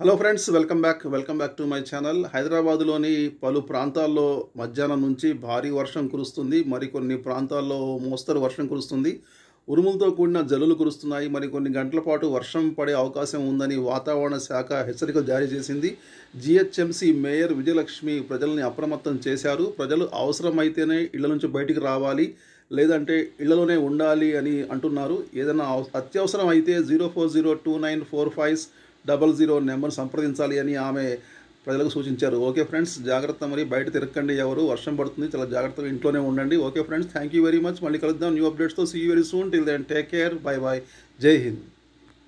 hello friends welcome back welcome back to my channel హైదరాబాద్లోని పలు ప్రాంతాల్లో మధ్యాహ్నం నుంచి భారీ వర్షం కురుస్తుంది మరికొన్ని ప్రాంతాల్లో మోస్తరు వర్షం కురుస్తుంది ఉరుములతో కూడిన జల్లులు కురుస్తున్నాయి మరికొన్ని గంటల పాటు వర్షం పడే అవకాశం ఉందని వాతావరణ శాఖ హెచ్చరిక జారీ చేసింది జిహెచ్ఎంసీ మేయర్ విజయలక్ష్మి ప్రజల్ని అప్రమత్తం చేశారు ప్రజలు అవసరమైతేనే ఇళ్ల నుంచి బయటికి రావాలి లేదంటే ఇళ్లలోనే ఉండాలి అని అంటున్నారు ఏదైనా అత్యవసరం అయితే zero four zero two nine four five double zero number సంప్రదించాలి అని ఆమె ప్రజలకు సూచించారు ఓకే ఫ్రెండ్స్ జాగ్రత్త మరి బయట తిరగండి ఎవరు వర్షం పడుతుంది చాలా జాగ్రత్తగా ఇంట్లోనే ఉండండి okay friends thank you very much మళ్ళీ కలుద్దాం న్యూ అప్డేట్స్తో see very soon till then take care bye bye జై హింద్